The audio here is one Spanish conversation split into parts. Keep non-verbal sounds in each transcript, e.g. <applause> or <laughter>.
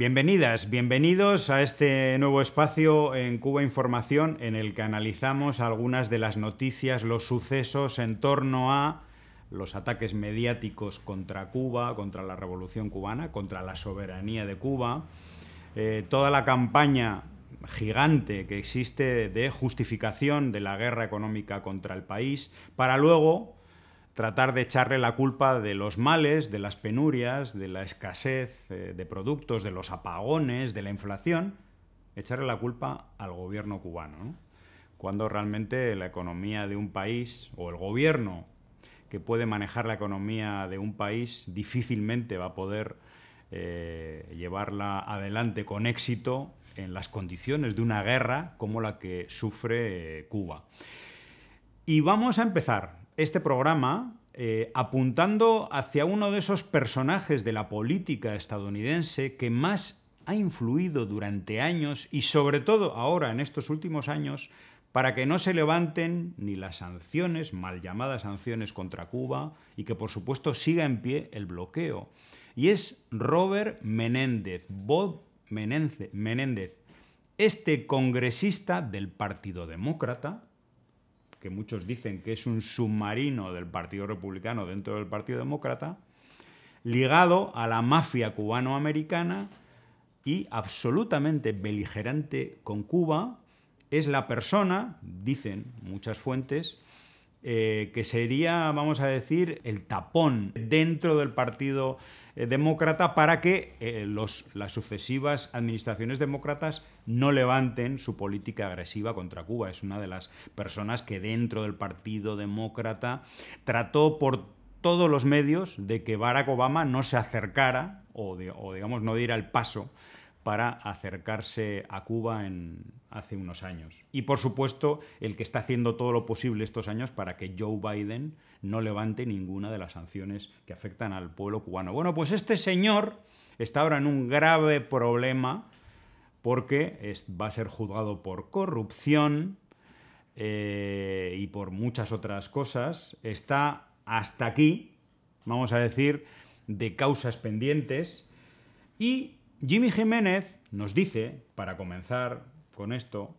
Bienvenidas, bienvenidos a este nuevo espacio en Cuba Información en el que analizamos algunas de las noticias, los sucesos en torno a los ataques mediáticos contra Cuba, contra la revolución cubana, contra la soberanía de Cuba, eh, toda la campaña gigante que existe de justificación de la guerra económica contra el país, para luego tratar de echarle la culpa de los males, de las penurias, de la escasez eh, de productos, de los apagones, de la inflación, echarle la culpa al gobierno cubano. Cuando realmente la economía de un país o el gobierno que puede manejar la economía de un país difícilmente va a poder eh, llevarla adelante con éxito en las condiciones de una guerra como la que sufre eh, Cuba. Y vamos a empezar, este programa eh, apuntando hacia uno de esos personajes de la política estadounidense que más ha influido durante años y sobre todo ahora en estos últimos años para que no se levanten ni las sanciones, mal llamadas sanciones contra Cuba, y que por supuesto siga en pie el bloqueo. Y es Robert Menéndez, Bob Menéndez este congresista del Partido Demócrata, que muchos dicen que es un submarino del Partido Republicano dentro del Partido Demócrata, ligado a la mafia cubano-americana y absolutamente beligerante con Cuba, es la persona, dicen muchas fuentes, eh, que sería, vamos a decir, el tapón dentro del Partido eh, demócrata para que eh, las sucesivas administraciones demócratas no levanten su política agresiva contra Cuba. Es una de las personas que dentro del Partido Demócrata trató por todos los medios de que Barack Obama no se acercara o, o digamos no diera el paso para acercarse a Cuba en, hace unos años. Y por supuesto, el que está haciendo todo lo posible estos años para que Joe Biden no levante ninguna de las sanciones que afectan al pueblo cubano. Bueno, pues este señor está ahora en un grave problema porque va a ser juzgado por corrupción eh, y por muchas otras cosas. Está hasta aquí, vamos a decir, de causas pendientes. Y Jimmy Jiménez nos dice, para comenzar con esto,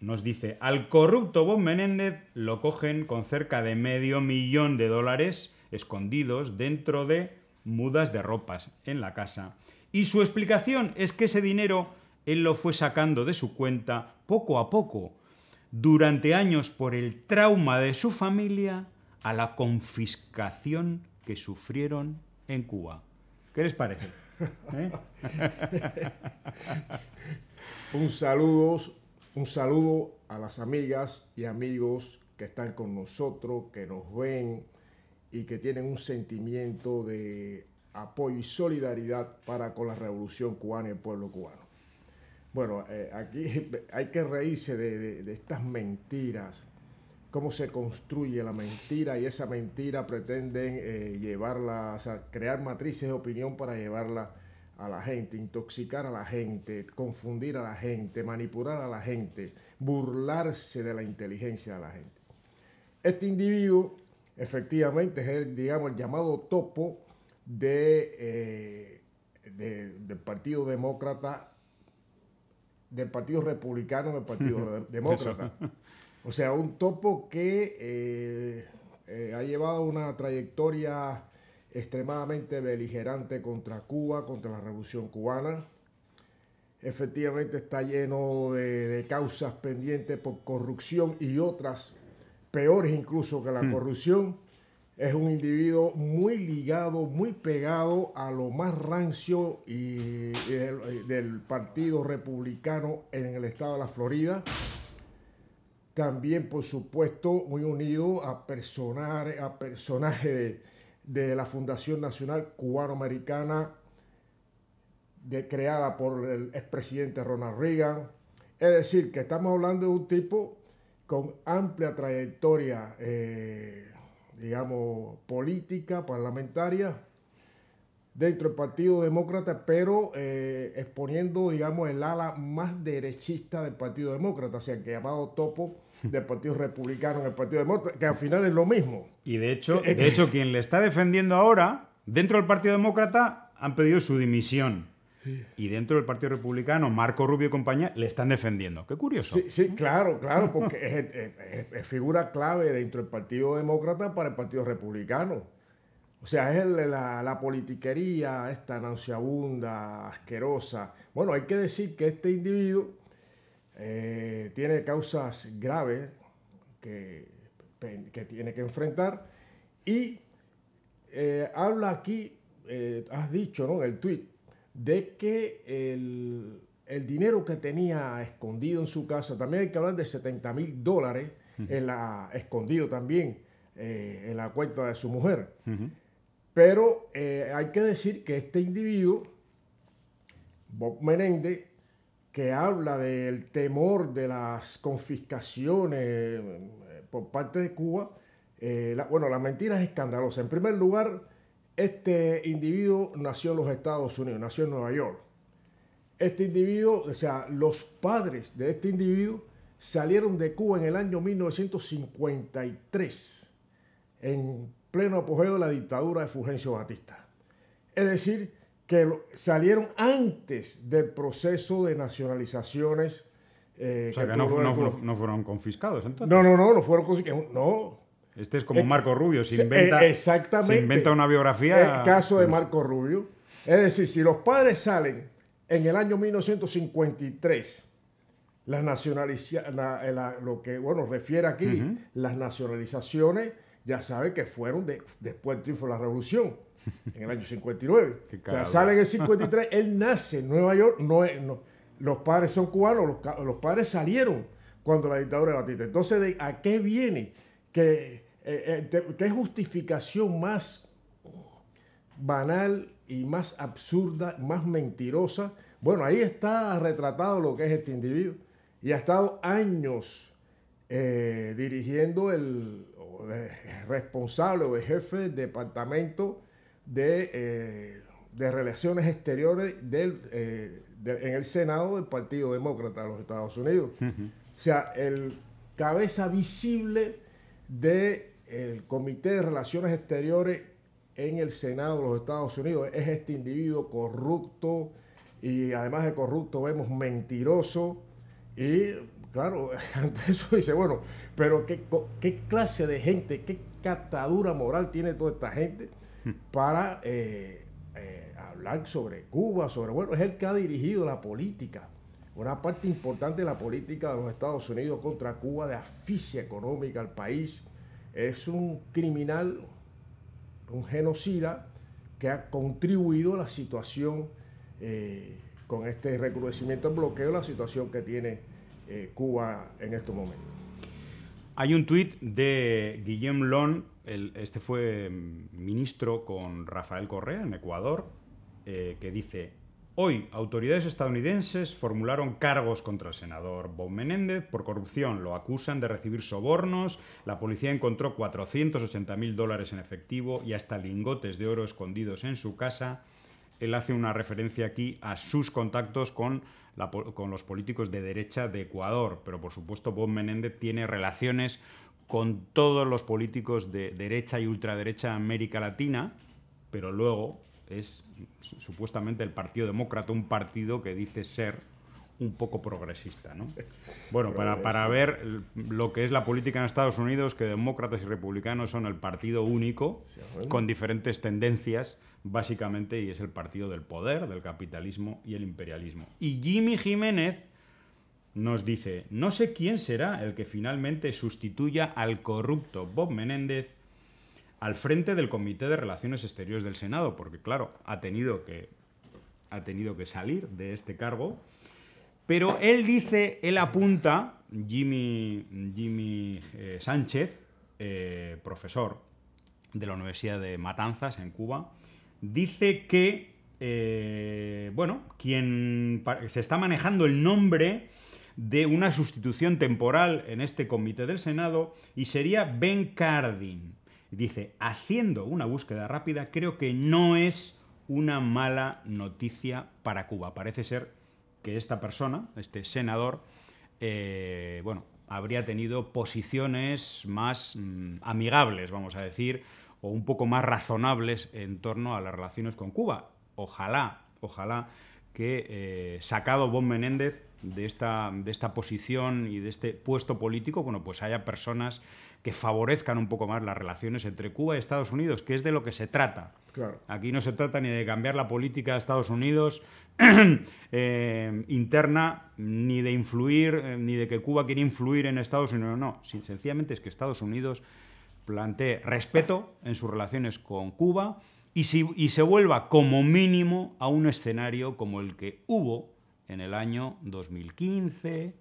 nos dice, al corrupto Bon Menéndez lo cogen con cerca de medio millón de dólares escondidos dentro de mudas de ropas en la casa. Y su explicación es que ese dinero él lo fue sacando de su cuenta poco a poco, durante años por el trauma de su familia a la confiscación que sufrieron en Cuba. ¿Qué les parece? ¿Eh? <laughs> Un saludo un saludo a las amigas y amigos que están con nosotros, que nos ven y que tienen un sentimiento de apoyo y solidaridad para con la revolución cubana y el pueblo cubano. Bueno, eh, aquí <laughs> hay que reírse de, estas mentiras, cómo se construye la mentira y esa mentira pretenden eh, llevarla, crear matrices de opinión para llevarla a la gente, intoxicar a la gente, confundir a la gente, manipular a la gente, burlarse de la inteligencia de la gente. Este individuo efectivamente es el, digamos, el llamado topo de, eh, del Partido Demócrata, del Partido Republicano, del Partido <laughs> Demócrata. O sea, un topo que eh, eh, ha llevado una trayectoria extremadamente beligerante contra Cuba, contra la revolución cubana. Efectivamente está lleno de, causas pendientes por corrupción y otras peores incluso que la hmm. corrupción. Es un individuo muy ligado, muy pegado a lo más rancio del, Partido Republicano en el estado de la Florida también, por supuesto, muy unido a, personar, a personajes de la Fundación Nacional Cubano-Americana, creada por el expresidente Ronald Reagan. Es decir, que estamos hablando de un tipo con amplia trayectoria, eh, digamos, política, parlamentaria, dentro del Partido Demócrata, pero eh, exponiendo, digamos, el ala más derechista del Partido Demócrata, o sea, el que llamado Topo del Partido Republicano en el Partido Demócrata, que al final es lo mismo. Y de hecho, de hecho quien le está defendiendo ahora, dentro del Partido Demócrata, han pedido su dimisión. Y dentro del Partido Republicano, Marco Rubio y compañía le están defendiendo. Qué curioso. Sí, claro, claro, porque es, figura clave dentro del Partido Demócrata para el Partido Republicano. O sea, es la, la, politiquería esta nauseabunda, asquerosa. Bueno, hay que decir que este individuo eh, tiene causas graves que, tiene que enfrentar y eh, habla aquí, eh, has dicho ¿no? en el tuit, de que el, dinero que tenía escondido en su casa, también hay que hablar de 70 mil dólares en la, escondido también en la cuenta de su mujer. Pero hay que decir que este individuo, Bob Menéndez, que habla del temor de las confiscaciones eh, por parte de Cuba. Eh, bueno, la mentira es escandalosa. En primer lugar, este individuo nació en los Estados Unidos, nació en Nueva York. Este individuo, o sea, los padres de este individuo salieron de Cuba en el año 1953, en pleno apogeo de la dictadura de Fulgencio Batista. Es decir, que salieron antes del proceso de nacionalizaciones. Eh, o sea, que, no, fueron confiscados entonces. No, no, no, no fueron confiscados. No. Este es como eh, Marco Rubio, se eh, inventa, exactamente, se inventa una biografía. El caso de pues. Marco Rubio. Es decir, si los padres salen en el año 1953, las nacionalizaciones, lo que, bueno, refiere aquí, las nacionalizaciones, ya saben que fueron después del triunfo de la revolución en el año 59. <laughs> o sea, sale en el 53, él nace en Nueva York, no, los padres son cubanos, los, padres salieron cuando la dictadura de Batista. Entonces, ¿a qué viene? Eh, eh, ¿Qué, justificación más banal y más absurda, más mentirosa? Bueno, ahí está retratado lo que es este individuo y ha estado años eh, dirigiendo el, responsable o el jefe del departamento eh, de, Relaciones Exteriores del, eh, en el Senado del Partido Demócrata de los Estados Unidos. O sea, el cabeza visible del Comité de Relaciones Exteriores en el Senado de los Estados Unidos es este individuo corrupto y además de corrupto vemos mentiroso y claro, <laughs> ante eso dice, bueno, pero ¿qué, qué clase de gente, qué catadura moral tiene toda esta gente? para eh, eh, hablar sobre Cuba, sobre, bueno, es el que ha dirigido la política, una parte importante de la política de los Estados Unidos contra Cuba, de asfixia económica al país. Es un criminal, un genocida que ha contribuido a la situación eh, con este recrudecimiento del bloqueo, la situación que tiene Cuba en estos momentos. Hay un tuit de Guillem Lon, este fue mm, ministro con Rafael Correa en Ecuador, eh, que dice, hoy autoridades estadounidenses formularon cargos contra el senador Bob Menéndez por corrupción, lo acusan de recibir sobornos, la policía encontró 480 mil dólares en efectivo y hasta lingotes de oro escondidos en su casa. Él hace una referencia aquí a sus contactos con con los políticos de derecha de Ecuador, pero por supuesto Bob Menéndez tiene relaciones con todos los políticos de derecha y ultraderecha de América Latina, pero luego es supuestamente el Partido Demócrata, un partido que dice ser un poco progresista. ¿no? Bueno, para, para, ver lo que es la política en Estados Unidos, que demócratas y republicanos son el partido único, con diferentes tendencias básicamente, y es el partido del poder, del capitalismo y el imperialismo. Y Jimmy Jiménez nos dice, no sé quién será el que finalmente sustituya al corrupto Bob Menéndez al frente del Comité de Relaciones Exteriores del Senado, porque claro, ha tenido que, ha tenido que salir de este cargo. Pero él dice, él apunta, Jimmy, eh, Sánchez, eh, profesor de la Universidad de Matanzas en Cuba, dice que, eh, bueno, quien se está manejando el nombre de una sustitución temporal en este comité del Senado y sería Ben Cardin. Dice, haciendo una búsqueda rápida, creo que no es una mala noticia para Cuba. Parece ser que esta persona, este senador, eh, bueno, habría tenido posiciones más mm, amigables, vamos a decir, o un poco más razonables en torno a las relaciones con Cuba. Ojalá, ojalá que eh, sacado Bon Menéndez de esta, de esta posición y de este puesto político, bueno, pues haya personas que favorezcan un poco más las relaciones entre Cuba y Estados Unidos, que es de lo que se trata. Claro. Aquí no se trata ni de cambiar la política de Estados Unidos <clears throat> eh, interna, ni de influir, eh, ni de que Cuba quiera influir en Estados Unidos. No, sencillamente es que Estados Unidos plantee respeto en sus relaciones con Cuba y, se vuelva como mínimo a un escenario como el que hubo en el año 2015,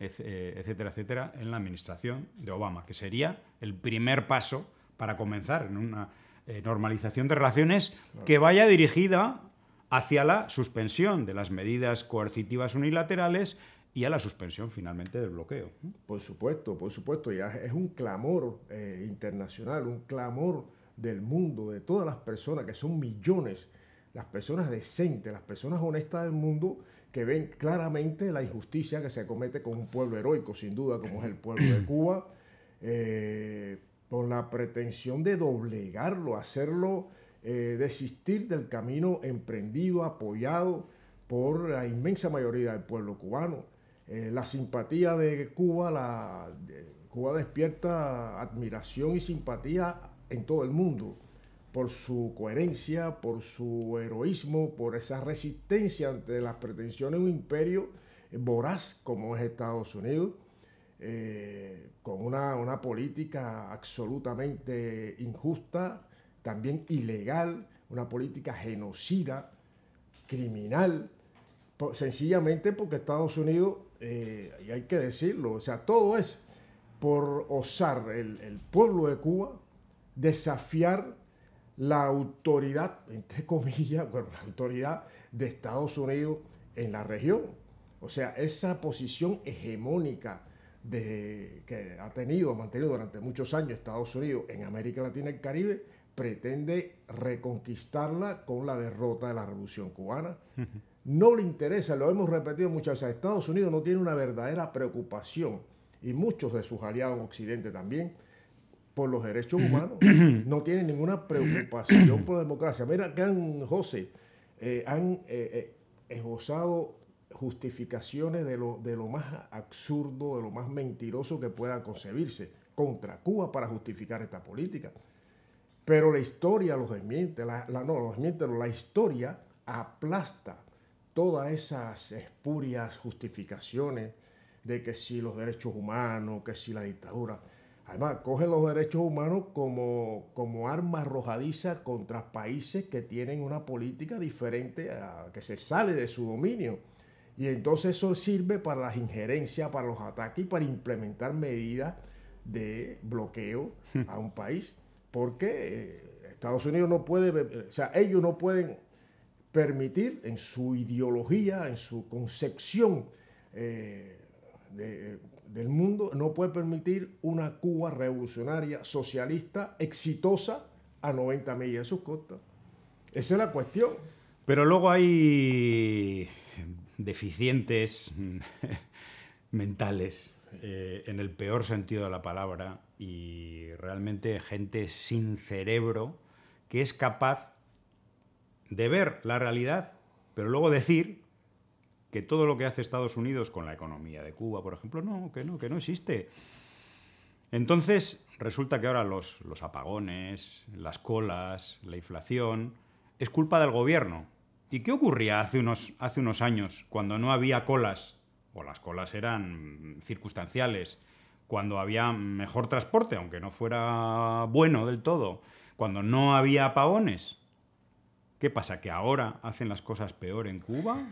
eh, etcétera, etcétera, en la administración de Obama, que sería el primer paso para comenzar en una eh, normalización de relaciones que vaya dirigida hacia la suspensión de las medidas coercitivas unilaterales y a la suspensión finalmente del bloqueo. Por supuesto, por supuesto, ya es un clamor eh, internacional, un clamor del mundo, de todas las personas, que son millones, las personas decentes, las personas honestas del mundo, que ven claramente la injusticia que se comete con un pueblo heroico, sin duda, como es el pueblo de Cuba, con eh, la pretensión de doblegarlo, hacerlo eh, desistir del camino emprendido, apoyado por la inmensa mayoría del pueblo cubano eh, la simpatía de Cuba, la, Cuba despierta admiración y simpatía en todo el mundo por su coherencia, por su heroísmo, por esa resistencia ante las pretensiones de un imperio voraz como es Estados Unidos, eh, con una, política absolutamente injusta, también ilegal, una política genocida, criminal, sencillamente porque Estados Unidos eh, y hay que decirlo, o sea, todo es por osar el, pueblo de Cuba desafiar la autoridad, entre comillas, <laughs> bueno, la autoridad de Estados Unidos en la región. O sea, esa posición hegemónica de, que ha tenido, ha mantenido durante muchos años Estados Unidos en América Latina y el Caribe, pretende reconquistarla con la derrota de la Revolución Cubana. No le interesa, lo hemos repetido muchas veces, Estados Unidos no tiene una verdadera preocupación, y muchos de sus aliados en Occidente también, por los derechos humanos, <clears throat> no tienen ninguna preocupación por la democracia. Mira que eh, han, José, eh, han eh, esbozado justificaciones de lo, de lo más absurdo, de lo más mentiroso que pueda concebirse contra Cuba para justificar esta política. Pero la historia los desmiente, la, no, los la historia aplasta todas esas espurias justificaciones de que si los derechos humanos, que si la dictadura. Además, cogen los derechos humanos como, como arma arrojadiza contra países que tienen una política diferente, a, que se sale de su dominio. Y entonces eso sirve para las injerencias, para los ataques y para implementar medidas de bloqueo a un país porque Estados Unidos no puede, o sea, ellos no pueden permitir en su ideología, en su concepción eh, del mundo, no puede permitir una Cuba revolucionaria, socialista, exitosa a 90 millas de sus costas. Esa es la cuestión. Pero luego hay deficientes <laughs> mentales eh, en el peor sentido de la palabra, y realmente gente sin cerebro que es capaz de ver la realidad, pero luego decir que todo lo que hace Estados Unidos con la economía de Cuba, por ejemplo, no, que no, que no existe. Entonces, resulta que ahora los, apagones, las colas, la inflación, es culpa del gobierno. ¿Y qué ocurría hace unos años cuando no había colas o las colas eran circunstanciales, cuando había mejor transporte, aunque no fuera bueno del todo, cuando no había apagones. ¿Qué pasa? ¿Que ahora hacen las cosas peor en Cuba?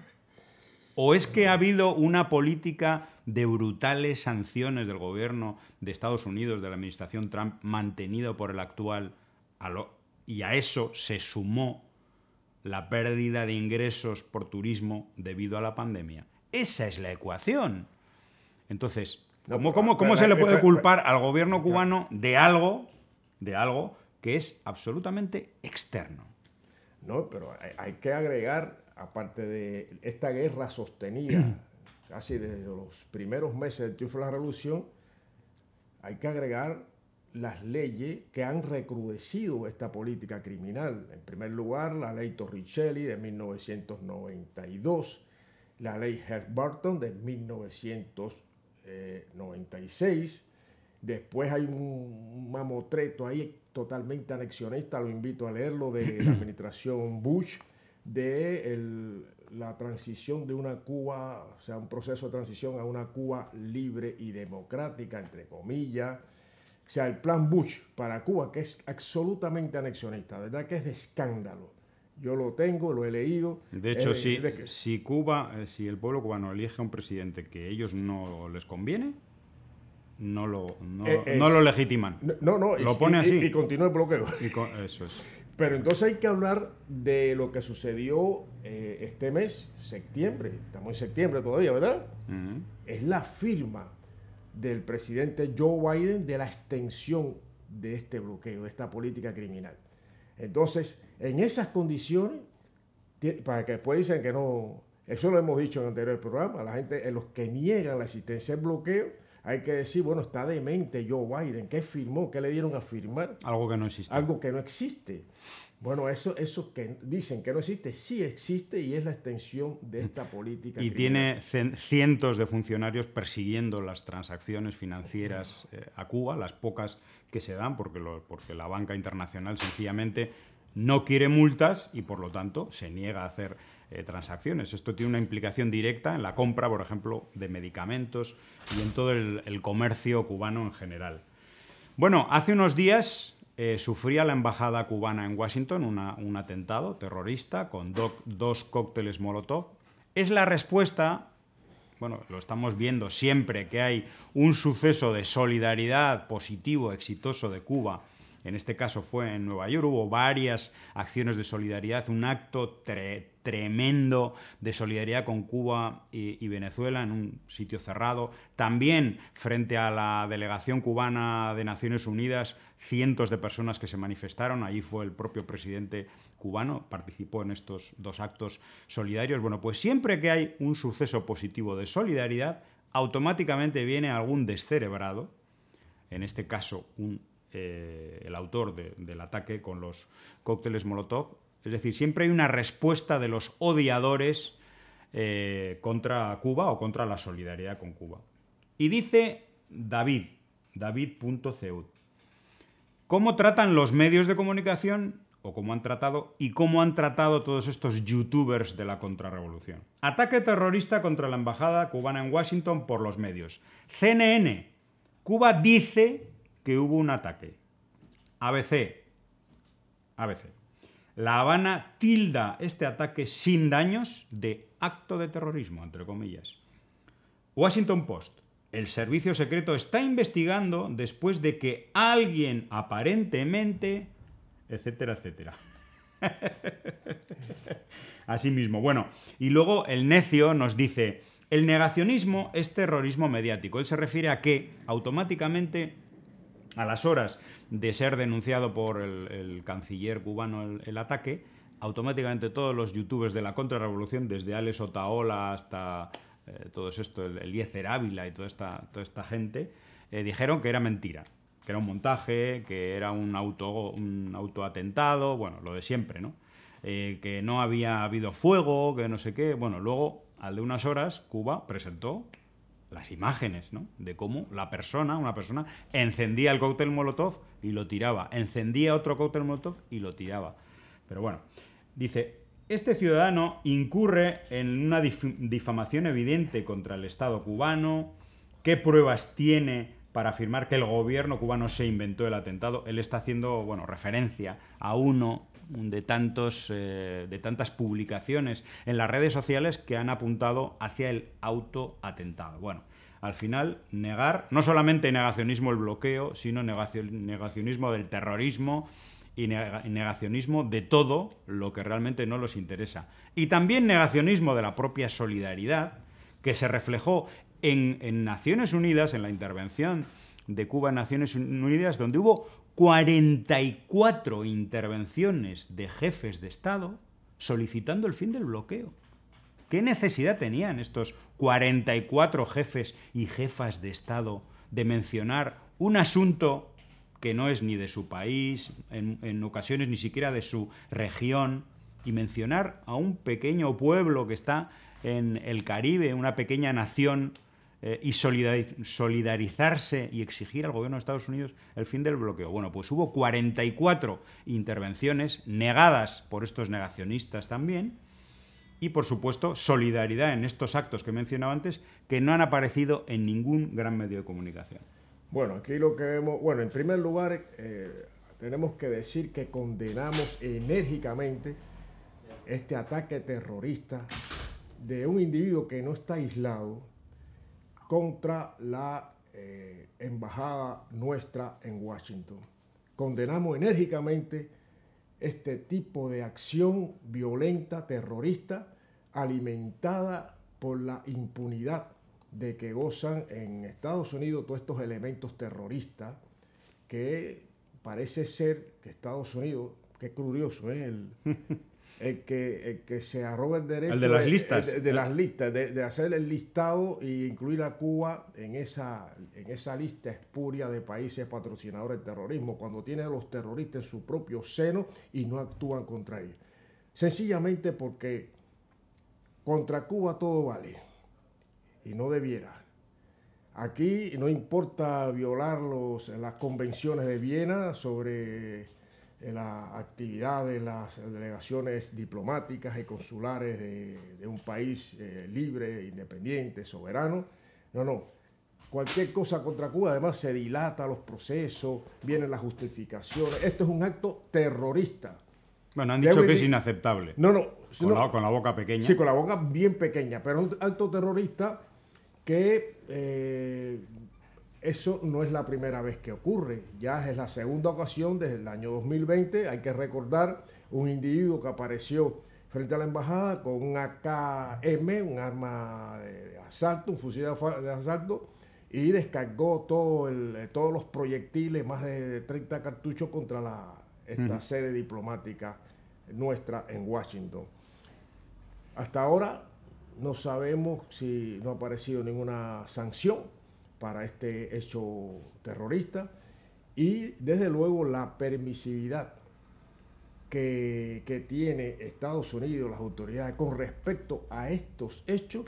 ¿O es que ha habido una política de brutales sanciones del gobierno de Estados Unidos, de la administración Trump, mantenido por el actual, y a eso se sumó la pérdida de ingresos por turismo debido a la pandemia? Esa es la ecuación. Entonces, ¿cómo, se le puede culpar al gobierno cubano de algo, de algo que es absolutamente externo? No, pero hay, hay que agregar, aparte de esta guerra sostenida <clears throat> casi desde los primeros meses del triunfo de la revolución, hay que agregar las leyes que han recrudecido esta política criminal. En primer lugar, la ley Torricelli de 1992 la ley Herb burton de 1996. Eh, Después hay un mamotreto ahí totalmente anexionista, lo invito a leerlo, de la <clears throat> administración Bush, de la transición de una Cuba, o sea, un proceso de transición a una Cuba libre y democrática, entre comillas. O sea, el plan Bush para Cuba, que es absolutamente anexionista, ¿verdad? Que es de escándalo yo lo tengo, lo he leído. De hecho, sí si, Cuba, eh, si el pueblo cubano elige a un presidente que a ellos no les conviene, no lo, eh, lo legitiman. No, no, lo pone así. Y, continúa el bloqueo. eso es. <laughs> Pero entonces hay que hablar de lo que sucedió eh, este mes, septiembre, estamos en septiembre todavía, ¿verdad? Es la firma del presidente Joe Biden de la extensión de este bloqueo, de esta política criminal. Entonces, en esas condiciones, para que después dicen que no, eso lo hemos dicho en el anterior programa, la gente, eh, los que niegan la existencia del bloqueo, hay que decir, bueno, está demente Joe Biden, ¿qué firmó? ¿Qué le dieron a firmar? Algo que no existe. Algo que no existe. Bueno, eso, eso que dicen que no existe, sí existe y es la extensión de esta política. Y tiene cientos de funcionarios persiguiendo las transacciones financieras eh, a Cuba, las pocas que se dan, porque, porque la banca internacional sencillamente no quiere multas y por lo tanto se niega a hacer eh, transacciones. Esto tiene una implicación directa en la compra, por ejemplo, de medicamentos y en todo el, comercio cubano en general. Bueno, hace unos días eh, sufría la embajada cubana en Washington un atentado terrorista con dos cócteles Molotov. Es la respuesta, bueno, lo estamos viendo siempre que hay un suceso de solidaridad positivo, exitoso de Cuba en este caso fue en Nueva York, hubo varias acciones de solidaridad, un acto tremendo de solidaridad con Cuba y, y, Venezuela en un sitio cerrado. También frente a la delegación cubana de Naciones Unidas, cientos de personas que se manifestaron, ahí fue el propio presidente cubano, participó en estos dos actos solidarios. Bueno, pues siempre que hay un suceso positivo de solidaridad, automáticamente viene algún descerebrado, en este caso un eh, el autor del ataque con los cócteles Molotov. Es decir, siempre hay una respuesta de los odiadores eh, contra Cuba o contra la solidaridad con Cuba. Y dice David, david.ceut, ¿cómo tratan los medios de comunicación o cómo han tratado y cómo han tratado todos estos youtubers de la contrarrevolución. Ataque terrorista contra la embajada cubana en Washington por los medios. CNN. Cuba dice que hubo un ataque. ABC. ABC. La Habana tilda este ataque sin daños de acto de terrorismo, entre comillas. Washington Post. El servicio secreto está investigando después de que alguien aparentemente, etcétera, etcétera. <laughs> Así mismo. Bueno, y luego el necio nos dice, el negacionismo es terrorismo mediático. Él se refiere a que automáticamente a las horas de ser denunciado por el, canciller cubano el, ataque, automáticamente todos los youtubers de la contrarrevolución, desde Alex Otaola hasta eh, todo esto, el, Eliezer Ávila y toda esta, toda esta gente, eh, dijeron que era mentira, que era un montaje, que era un, auto, un autoatentado, bueno, lo de siempre, ¿no? Eh, que no había habido fuego, que no sé qué. Bueno, luego, al de unas horas, Cuba presentó las imágenes, ¿no? De cómo la persona, una persona, encendía el cóctel molotov y lo tiraba, encendía otro cóctel molotov y lo tiraba. Pero bueno, dice, este ciudadano incurre en una difamación evidente contra el Estado cubano, ¿qué pruebas tiene para afirmar que el gobierno cubano se inventó el atentado. Él está haciendo bueno, referencia a uno de, tantos, eh, de tantas publicaciones en las redes sociales que han apuntado hacia el autoatentado. Bueno, al final, negar no solamente negacionismo el bloqueo, sino negacionismo del terrorismo y negacionismo de todo lo que realmente no los interesa. Y también negacionismo de la propia solidaridad, que se reflejó en, Naciones Unidas, en la intervención de Cuba en Naciones Unidas, donde hubo 44 intervenciones de jefes de Estado solicitando el fin del bloqueo. ¿Qué necesidad tenían estos 44 jefes y jefas de Estado de mencionar un asunto que no es ni de su país, en, en ocasiones ni siquiera de su región, y mencionar a un pequeño pueblo que está en el Caribe, una pequeña nación eh, y solidarizarse y exigir al gobierno de Estados Unidos el fin del bloqueo. Bueno, pues hubo 44 intervenciones negadas por estos negacionistas también y, por supuesto, solidaridad en estos actos que mencionaba antes que no han aparecido en ningún gran medio de comunicación. Bueno, aquí lo que vemos, bueno, en primer lugar, eh, tenemos que decir que condenamos enérgicamente este ataque terrorista de un individuo que no está aislado, contra la eh, embajada nuestra en Washington. Condenamos enérgicamente este tipo de acción violenta, terrorista, alimentada por la impunidad de que gozan en Estados Unidos todos estos elementos terroristas que parece ser que Estados Unidos, qué curioso ¿eh? <laughs> el eh, eh, que, se arroga el derecho de las listas, eh, ah. de, hacer el listado e incluir a Cuba en esa, en esa lista espuria de países patrocinadores del terrorismo, cuando tiene a los terroristas en su propio seno y no actúan contra ellos. Sencillamente porque contra Cuba todo vale y no debiera. Aquí no importa violar las convenciones de Viena sobre la actividad de las delegaciones diplomáticas y consulares de, un país eh, libre, independiente, soberano. No, no. Cualquier cosa contra Cuba, además se dilata los procesos, vienen las justificaciones. Esto es un acto terrorista. Bueno, han dicho que es inaceptable. No, no. con, la, boca pequeña. Sí, con la boca bien pequeña, pero un acto terrorista que eh, eso no es la primera vez que ocurre, ya es la segunda ocasión desde el año 2020. Hay que recordar un individuo que apareció frente a la embajada con un AKM, un arma de asalto, un fusil de asalto, y descargó todo eh, todos los proyectiles, más de 30 cartuchos contra la, esta sede diplomática nuestra en Washington. Hasta ahora no sabemos si no ha aparecido ninguna sanción para este hecho terrorista y desde luego la permisividad que, que, tiene Estados Unidos, las autoridades con respecto a estos hechos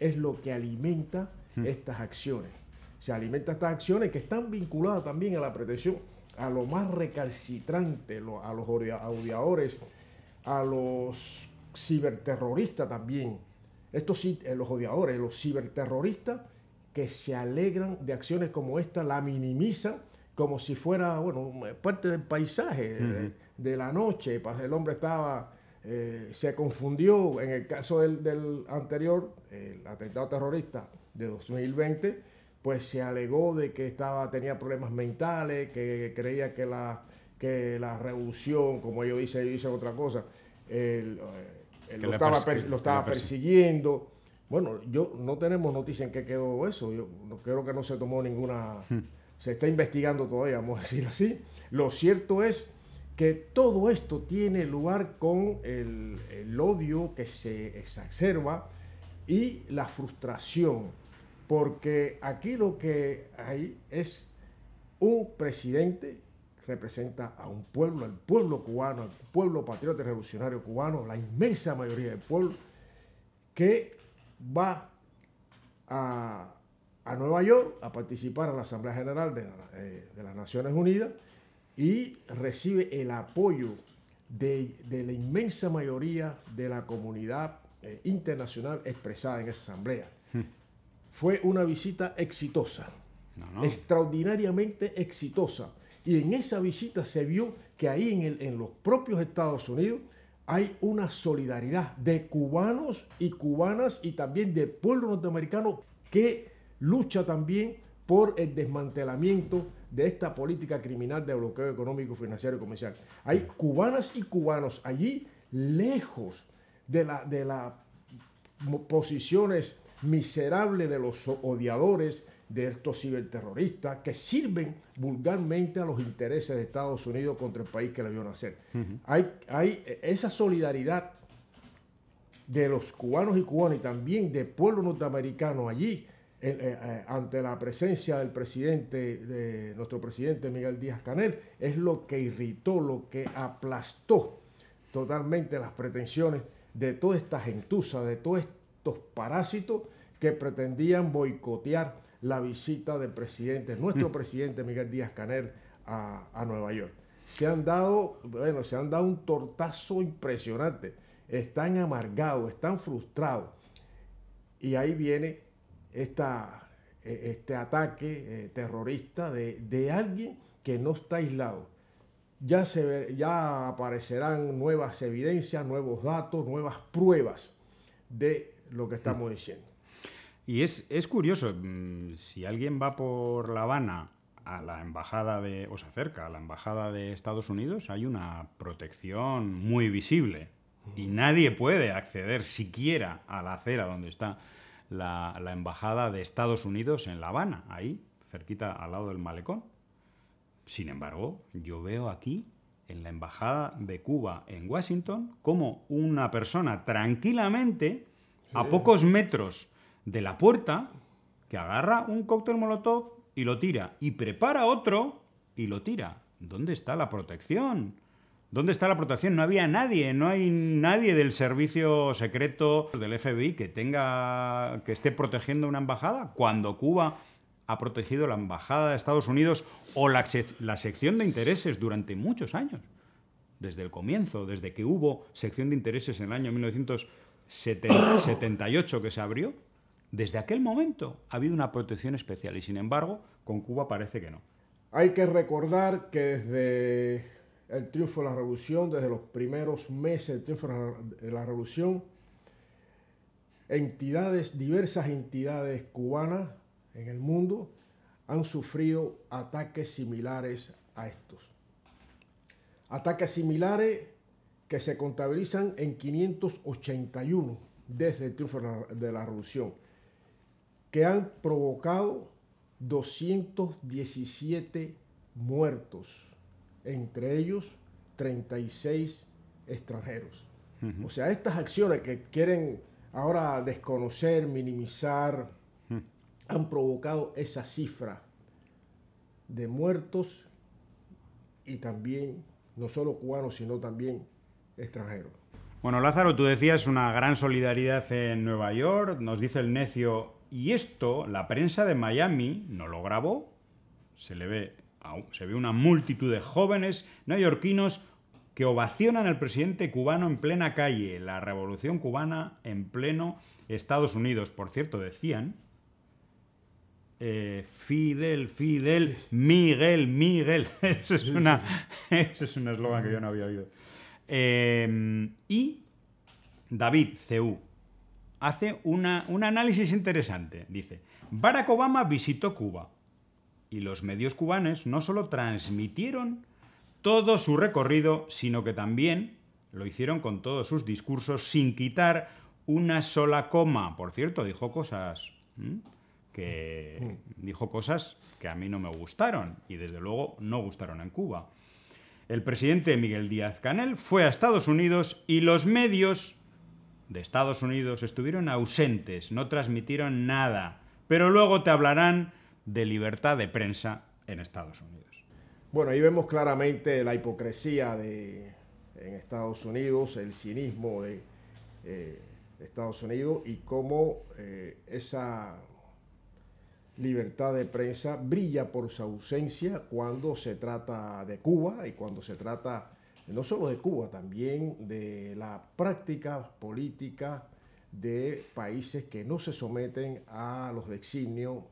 es lo que alimenta hmm. estas acciones. Se alimenta estas acciones que están vinculadas también a la pretensión, a lo más recalcitrante, a los odiadores, a los ciberterroristas también. Estos eh, los odiadores, los ciberterroristas que se alegran de acciones como esta, la minimiza como si fuera, bueno, parte del paisaje eh, de, la noche. El hombre estaba, eh, se confundió en el caso del, anterior, el atentado terrorista de 2020, pues se alegó de que estaba, tenía problemas mentales, que creía que la, que la revolución, como ellos dicen, ellos dicen otra cosa, eh, lo, estaba, lo, estaba, persiguiendo. Bueno, yo no tenemos noticia en qué quedó eso. Yo no, creo que no se tomó ninguna. Hmm. Se está investigando todavía, vamos a decir así. Lo cierto es que todo esto tiene lugar con el, odio que se exacerba y la frustración, porque aquí lo que hay es un presidente representa a un pueblo, al pueblo cubano, al pueblo patriota y revolucionario cubano, la inmensa mayoría del pueblo, que va a, Nueva York a participar en la Asamblea General eh, de, las Naciones Unidas y recibe el apoyo de, la inmensa mayoría de la comunidad eh, internacional expresada en esa asamblea. Hmm. Fue una visita exitosa, extraordinariamente exitosa. Y en esa visita se vio que ahí en, el, en los propios Estados Unidos hay una solidaridad de cubanos y cubanas y también de pueblo norteamericano que lucha también por el desmantelamiento de esta política criminal de bloqueo económico, financiero y comercial. Hay cubanas y cubanos allí lejos de las de posiciones miserables de los odiadores, de estos ciberterroristas que sirven vulgarmente a los intereses de Estados Unidos contra el país que le vio nacer. hay, hay esa solidaridad de los cubanos y cubanos y también del pueblo norteamericano allí eh, eh, ante la presencia del presidente, nuestro presidente Miguel Díaz Canel, es lo que irritó, lo que aplastó totalmente las pretensiones de toda esta gentuza, de todos estos parásitos que pretendían boicotear la visita del presidente, nuestro mm. presidente Miguel Díaz Canel a, Nueva York. Se han dado, bueno, se han dado un tortazo impresionante. Están amargados, están frustrados. Y ahí viene e, este ataque eh, terrorista de, de, alguien que no está aislado. Ya, se ya aparecerán nuevas evidencias, nuevos datos, nuevas pruebas de lo que mm. estamos diciendo. Y es, curioso, mm, si alguien va por La Habana a la embajada de, o se acerca a la embajada de Estados Unidos, hay una protección muy visible y mm. nadie puede acceder siquiera a la acera donde está la, embajada de Estados Unidos en La Habana, ahí, cerquita al lado del malecón. Sin embargo, yo veo aquí, en la embajada de Cuba en Washington, como una persona tranquilamente, a pocos metros, de la puerta que agarra un cóctel molotov y lo tira. Y prepara otro y lo tira. ¿Dónde está la protección? ¿Dónde está la protección? No había nadie, no hay nadie del servicio secreto del FBI que tenga que esté protegiendo una embajada cuando Cuba ha protegido la embajada de Estados Unidos o la sección de intereses durante muchos años. Desde el comienzo, desde que hubo sección de intereses en el año 1978 que se abrió, desde aquel momento ha habido una protección especial y sin embargo con Cuba parece que no. Hay que recordar que desde el triunfo de la revolución, desde los primeros meses del triunfo de la revolución, entidades, diversas entidades cubanas en el mundo han sufrido ataques similares a estos. Ataques similares que se contabilizan en 581 desde el triunfo de la revolución que han provocado 217 muertos, entre ellos 36 extranjeros. O sea, estas acciones que quieren ahora desconocer, minimizar, han provocado esa cifra de muertos y también, no solo cubanos, sino también extranjeros. Bueno, Lázaro, tú decías una gran solidaridad en Nueva York, nos dice el necio y esto, la prensa de Miami no lo grabó. Se le ve, se ve una multitud de jóvenes neoyorquinos que ovacionan al presidente cubano en plena calle, la revolución cubana en pleno Estados Unidos. Por cierto, decían, eh, Fidel, Fidel, Miguel, Miguel. <laughs> <laughs> Eso es, un eslogan que yo no había oído. Eh, y David CU, hace una, un análisis interesante. Dice, Barack Obama visitó Cuba y los medios cubanos no solo transmitieron todo su recorrido, sino que también lo hicieron con todos sus discursos sin quitar una sola coma. Por cierto, dijo cosas que mm. dijo cosas que a mí no me gustaron y desde luego no gustaron en Cuba. El presidente Miguel Díaz Canel fue a Estados Unidos y los medios de Estados Unidos estuvieron ausentes, no transmitieron nada, pero luego te hablarán de libertad de prensa en Estados Unidos. Bueno, ahí vemos claramente la hipocresía de, en Estados Unidos, el cinismo de eh, Estados Unidos y cómo eh, esa libertad de prensa brilla por su ausencia cuando se trata de Cuba y cuando se trata no solo de Cuba, también de la práctica política de países que no se someten a los designios,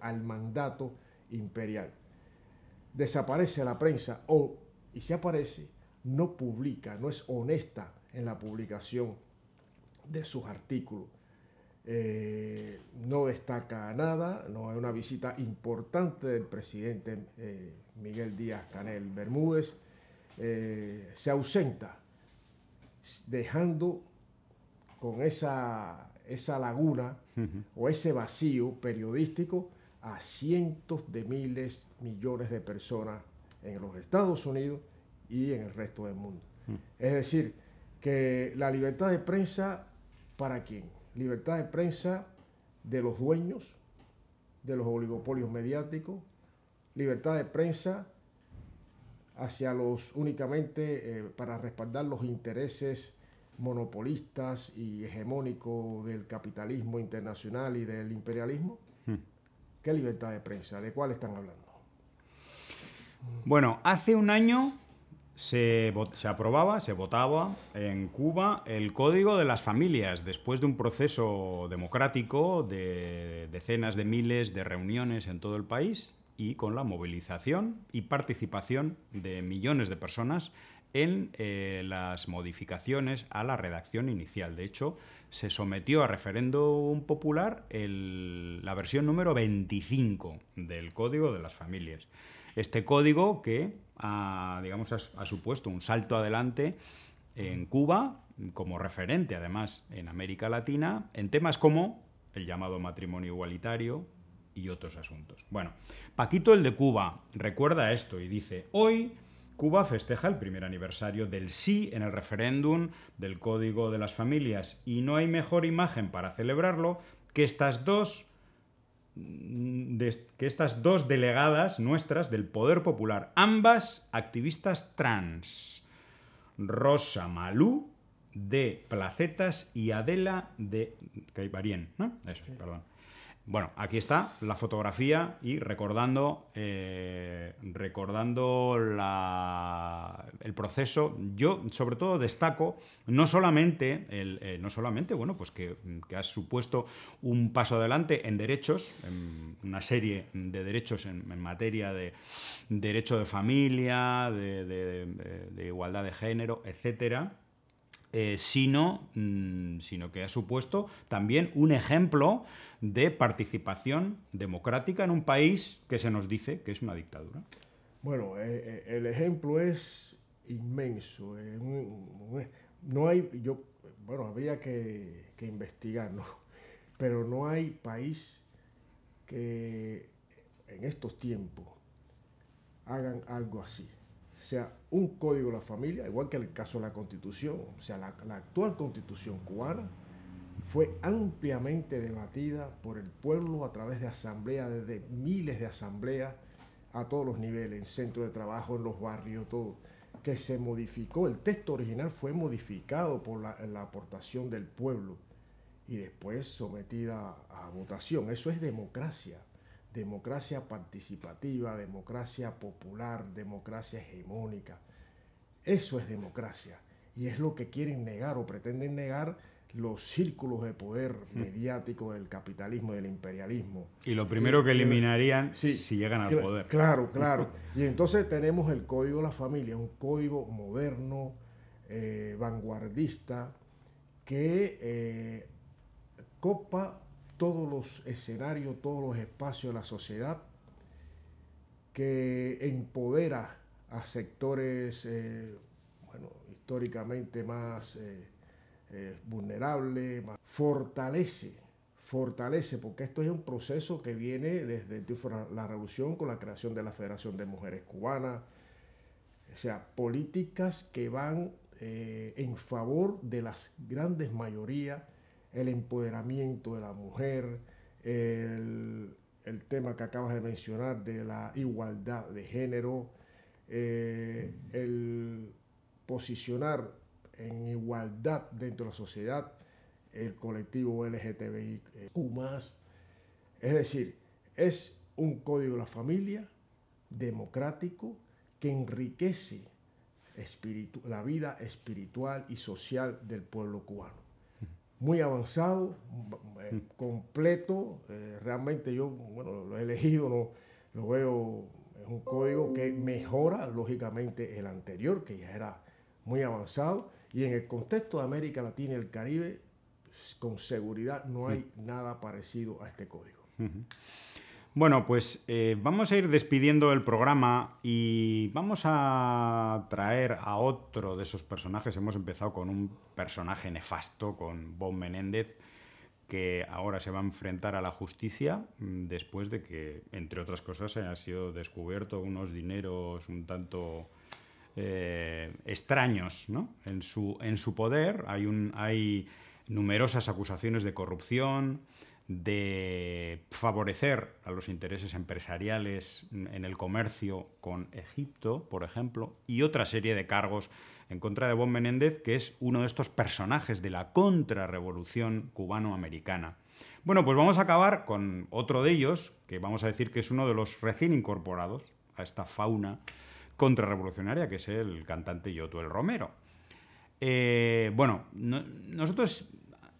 al mandato imperial. Desaparece la prensa o, y si aparece, no publica, no es honesta en la publicación de sus artículos. Eh, no destaca nada, no hay una visita importante del presidente eh, Miguel Díaz Canel Bermúdez eh, se ausenta, dejando con esa, esa laguna o ese vacío periodístico a cientos de miles, millones de personas en los Estados Unidos y en el resto del mundo. Mm. Es decir, que la libertad de prensa, ¿para quién? Libertad de prensa de los dueños, de los oligopolios mediáticos, libertad de prensa hacia los únicamente eh, para respaldar los intereses monopolistas y hegemónicos del capitalismo internacional y del imperialismo? Hmm. ¿Qué libertad de prensa? ¿De cuál están hablando? Bueno, hace un año se, aprobaba, se votaba en Cuba el Código de las Familias, después de un proceso democrático de decenas de miles de reuniones en todo el país y con la movilización y participación de millones de personas en eh, las modificaciones a la redacción inicial. De hecho, se sometió a referéndum popular la versión número 25 del Código de las Familias. Este código que digamos, ha supuesto un salto adelante en Cuba, como referente además en América Latina, en temas como el llamado matrimonio igualitario, y otros asuntos. Bueno, Paquito el de Cuba recuerda esto y dice, hoy Cuba festeja el primer aniversario del sí en el referéndum del Código de las Familias y no hay mejor imagen para celebrarlo que estas dos mm, que estas dos delegadas nuestras del Poder Popular, ambas activistas trans, Rosa Malú de Placetas y Adela de Caiparien ¿no? Eso, perdón. Bueno, aquí está la fotografía y recordando, eh, recordando el proceso, yo sobre todo destaco no solamente, eh, no solamente bueno, pues que, has supuesto un paso adelante en derechos, en una serie de derechos en, materia de derecho de familia, de, de igualdad de género, etcétera, eh, sino, mm, sino que ha supuesto también un ejemplo de participación democrática en un país que se nos dice que es una dictadura. Bueno, eh, eh, el ejemplo es inmenso. no hay, yo, bueno, habría que, investigarlo, Pero no hay país que en estos tiempos hagan algo así sea un código de la familia, igual que el caso de la constitución, o sea, la, actual constitución cubana, fue ampliamente debatida por el pueblo a través de asambleas, desde miles de asambleas a todos los niveles, en centros de trabajo, en los barrios, todo, que se modificó. El texto original fue modificado por la aportación del pueblo y después sometida a votación. Eso es democracia democracia participativa, democracia popular, democracia hegemónica. Eso es democracia y es lo que quieren negar o pretenden negar los círculos de poder mm. mediático del capitalismo del imperialismo. Y lo primero que eh, eliminarían eh, si llegan al poder. Claro, <laughs> claro. Y entonces tenemos el Código de la Familia, un código moderno, eh, vanguardista, que copa todos los escenarios, todos los espacios de la sociedad, que empodera a sectores, eh, históricamente más eh, eh, vulnerables, fortalece, fortalece, porque esto es un proceso que viene desde la revolución con la creación de la Federación de Mujeres Cubanas, o sea, políticas que van en favor de las grandes mayorías el empoderamiento de la mujer, el, tema que acabas de mencionar de la igualdad de género, eh, el posicionar en igualdad dentro de la sociedad el colectivo LGTBIQ. Es decir, es un código de la familia democrático que enriquece la vida espiritual y social del pueblo cubano muy avanzado, eh, mm. completo. Eh, realmente yo, lo he elegido, lo, lo veo, es un código que mejora lógicamente el anterior, que ya era muy avanzado. Y en el contexto de América Latina y el Caribe, con seguridad no mm. hay nada parecido a este código. Bueno, pues eh, vamos a ir despidiendo el programa y vamos a traer a otro de esos personajes. Hemos empezado con un personaje nefasto, con Bob Menéndez, que ahora se va a enfrentar a la justicia mm, después de que, entre otras cosas, haya sido descubierto unos dineros un tanto eh, extraños ¿no? en, su, en su poder. Hay, un, hay numerosas acusaciones de corrupción de favorecer a los intereses empresariales en el comercio con Egipto, por ejemplo, y otra serie de cargos en contra de Bon Menéndez, que es uno de estos personajes de la contrarrevolución cubano-americana. Bueno, pues vamos a acabar con otro de ellos, que vamos a decir que es uno de los recién incorporados a esta fauna contrarrevolucionaria, que es el cantante Yotuel Romero. Eh, bueno, nosotros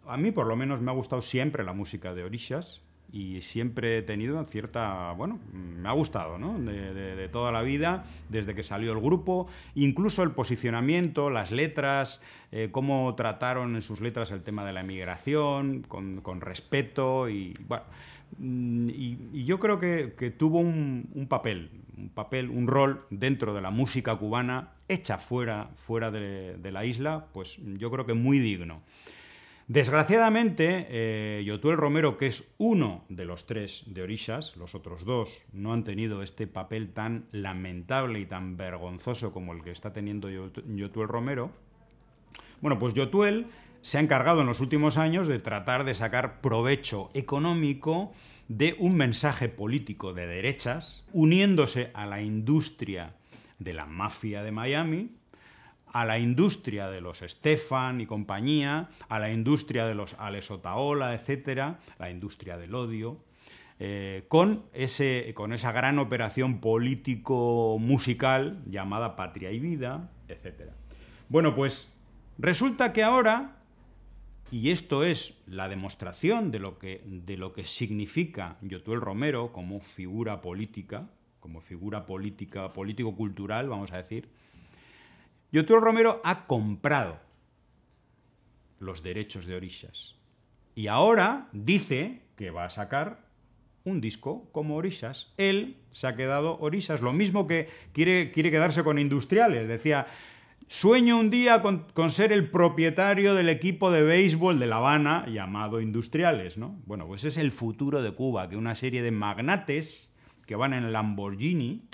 a mí por lo menos me ha gustado siempre la música de Orishas y siempre he tenido cierta, bueno, me ha gustado, ¿no? De, toda la vida, desde que salió el grupo, incluso el posicionamiento, las letras, eh, cómo trataron en sus letras el tema de la emigración, con, respeto y, bueno, mm, y, yo creo que, tuvo un, papel, un papel, un rol dentro de la música cubana, hecha fuera, fuera de, de la isla, pues yo creo que muy digno. Desgraciadamente, eh, Yotuel Romero, que es uno de los tres de Orishas, los otros dos no han tenido este papel tan lamentable y tan vergonzoso como el que está teniendo Yotuel Romero. Bueno, pues Yotuel se ha encargado en los últimos años de tratar de sacar provecho económico de un mensaje político de derechas, uniéndose a la industria de la mafia de Miami, a la industria de los Stefan y compañía, a la industria de los Alex Otaola, etcétera, la industria del odio, eh, con, con esa gran operación político-musical llamada Patria y Vida, etcétera. Bueno, pues resulta que ahora, y esto es la demostración de lo que, de lo que significa Yotuel Romero como figura política, como figura política, político-cultural, vamos a decir, y Romero ha comprado los derechos de Orishas. Y ahora dice que va a sacar un disco como Orishas. Él se ha quedado Orishas, lo mismo que quiere, quiere quedarse con Industriales. Decía, sueño un día con, ser el propietario del equipo de béisbol de La Habana llamado Industriales, ¿no? Bueno, pues es el futuro de Cuba, que una serie de magnates que van en Lamborghini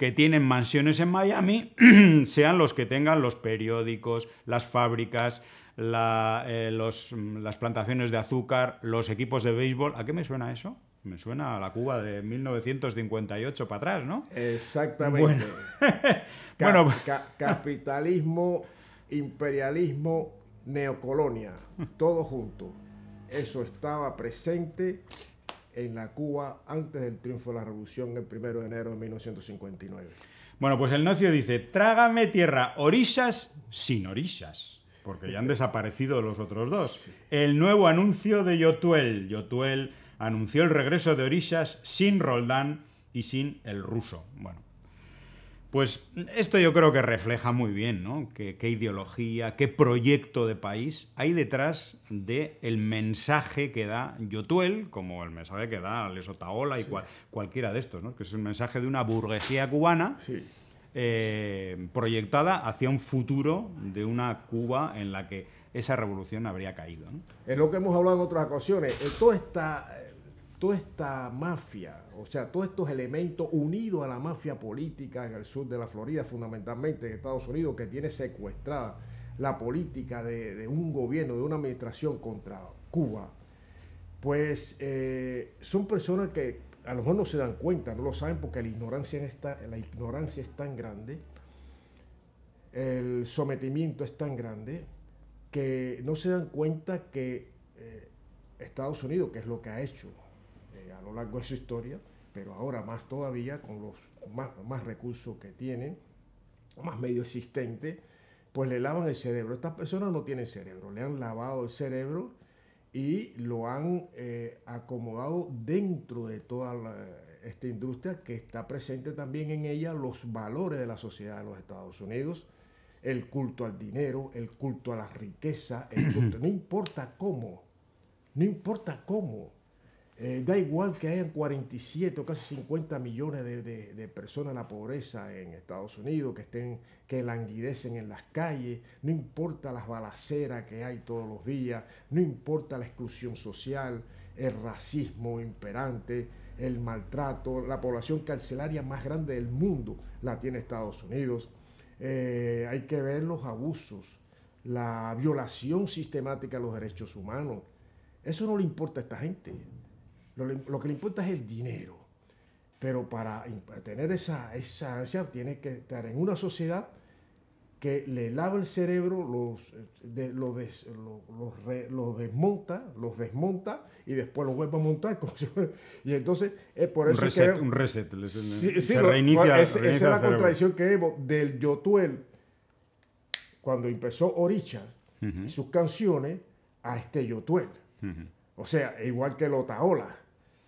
que tienen mansiones en Miami <clears throat> sean los que tengan los periódicos, las fábricas, eh, mm, las plantaciones de azúcar, los equipos de béisbol. ¿A qué me suena eso? Me suena a la Cuba de 1958 para atrás, ¿no? Exactamente. Bueno, <laughs> capitalismo, imperialismo, neocolonia, todo junto. Eso estaba presente en la Cuba antes del triunfo de la revolución el 1 de enero de 1959. Bueno, pues el nocio dice, trágame tierra, orillas sin orillas, porque ya han <laughs> desaparecido los otros dos. El nuevo anuncio de Yotuel. Yotuel anunció el regreso de orillas sin Roldán y sin el ruso. Bueno, pues esto yo creo que refleja muy bien ¿no? qué, ideología, qué proyecto de país hay detrás del mensaje que da Yotuel, como el mensaje que da Lesotaola y cualquiera de estos, ¿no? que es un mensaje de una burguesía cubana eh, proyectada hacia un futuro de una Cuba en la que esa revolución habría caído. Es lo que hemos hablado en otras ocasiones. Todo está toda esta mafia, o sea, todos estos elementos unidos a la mafia política en el sur de la Florida, fundamentalmente en Estados Unidos, que tiene secuestrada la política de, un gobierno, de una administración contra Cuba, pues eh, son personas que a lo mejor no se dan cuenta, no lo saben porque la ignorancia, la ignorancia es tan grande, el sometimiento es tan grande, que no se dan cuenta que eh, Estados Unidos, que es lo que ha hecho, a lo largo de su historia, pero ahora más todavía con los más, recursos que tienen, más medio existente, pues le lavan el cerebro. Estas personas no tienen cerebro, le han lavado el cerebro y lo han eh, acomodado dentro de toda esta industria que está presente también en ella los valores de la sociedad de los Estados Unidos, el culto al dinero, el culto a la riqueza, <clears throat> no importa cómo, no importa cómo, eh, da igual que hayan 47 o casi 50 millones de, personas en la pobreza en Estados Unidos, que estén, que languidecen en las calles, no importa las balaceras que hay todos los días, no importa la exclusión social, el racismo imperante, el maltrato, la población carcelaria más grande del mundo la tiene Estados Unidos. Eh, hay que ver los abusos, la violación sistemática de los derechos humanos. Eso no le importa a esta gente. Lo, que le importa es el dinero. Pero para tener esa, esa ansia tiene que estar en una sociedad que le lava el cerebro, los, los, los, desmonta, los desmonta y después lo vuelve a montar. <laughs> y entonces es por eso un reset, Un reset. es, esa es la contradicción que vemos del Yotuel, cuando empezó Orichas, y sus canciones, a este Yotuel. O sea, igual que Lotaola.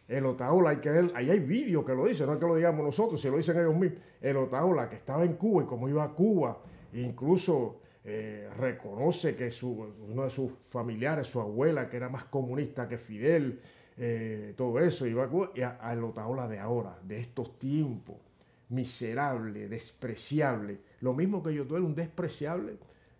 El Otaola, hay que ver, ahí hay vídeo que lo dice, no es que lo digamos nosotros, si lo dicen ellos mismos. El Otaola, que estaba en Cuba y como iba a Cuba, incluso eh, reconoce que uno de sus familiares, su abuela, que era más comunista que Fidel, eh, todo eso, iba a Cuba, y Otaola de ahora, de estos tiempos, miserable, despreciable. Lo mismo que yo tuve, un despreciable,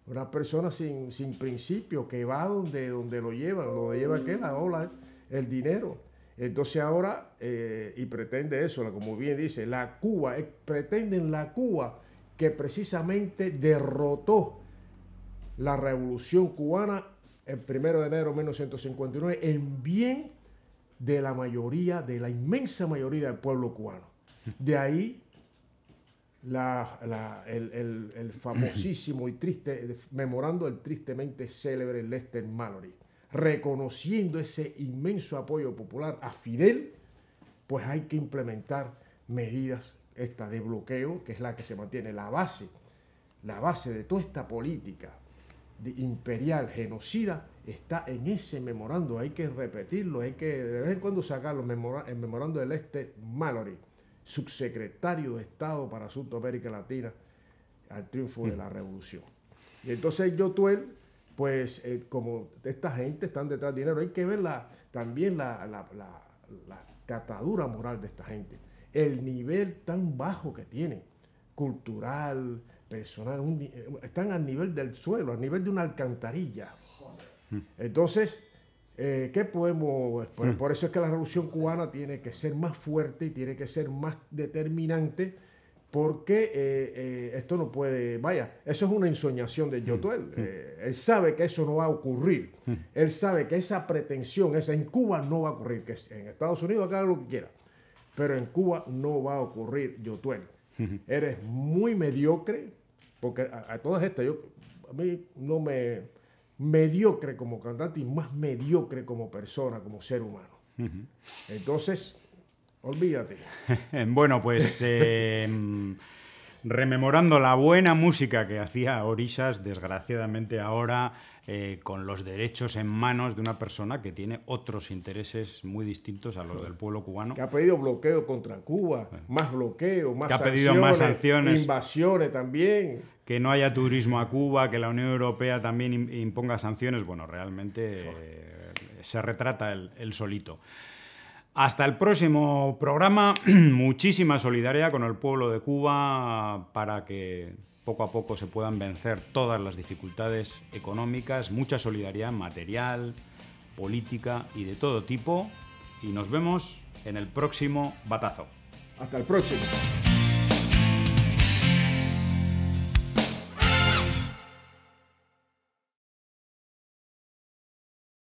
una persona sin, sin principio, que va donde, donde lo lleva, lo lleva que la ola, el dinero. Entonces ahora, eh, y pretende eso, como bien dice, la Cuba, eh, pretenden la Cuba que precisamente derrotó la revolución cubana el 1 de enero de 1959 en bien de la mayoría, de la inmensa mayoría del pueblo cubano. De ahí el, el famosísimo y triste, eh, memorando el tristemente célebre Lester Mallory reconociendo ese inmenso apoyo popular a Fidel, pues hay que implementar medidas esta de bloqueo, que es la que se mantiene la base, la base de toda esta política imperial, genocida, está en ese memorando, hay que repetirlo, hay que de vez en cuando sacarlo, el memorando del Este Mallory, subsecretario de Estado para Asuntos América Latina, al triunfo de la mm. revolución. Y entonces yo tuve pues eh, como esta gente están detrás del dinero, hay que ver también la, catadura moral de esta gente, el nivel tan bajo que tienen, cultural, personal, están al nivel del suelo, al nivel de una alcantarilla. Entonces, eh, ¿qué podemos? Pues, hmm. por, eso es que la revolución cubana tiene que ser más fuerte y tiene que ser más determinante porque eh, eh, esto no puede, vaya, eso es una ensoñación de mm, Yotuel. Mm. Eh, él sabe que eso no va a ocurrir. Mm. Él sabe que esa pretensión, esa en Cuba no va a ocurrir, que en Estados Unidos haga lo que quiera, pero en Cuba no va a ocurrir Yotuel. Eres muy mediocre, porque a, todas estas, a mí no me... Mediocre como cantante y más mediocre como persona, como ser humano. Entonces, Olvídate. <laughs> bueno, pues em, rememorando la buena música que hacía Orisas, desgraciadamente ahora eh, con los derechos en manos de una persona que tiene otros intereses muy distintos a los del pueblo cubano. Que ha pedido bloqueo contra Cuba, más bloqueo, más, sanciones, más invasiones también. Que no haya turismo a Cuba, que la Unión Europea también imponga sanciones. Bueno, realmente eh, se retrata el solito. Hasta el próximo programa. <clears throat> Muchísima solidaridad con el pueblo de Cuba para que poco a poco se puedan vencer todas las dificultades económicas, mucha solidaridad material, política y de todo tipo. Y nos vemos en el próximo batazo. Hasta el próximo.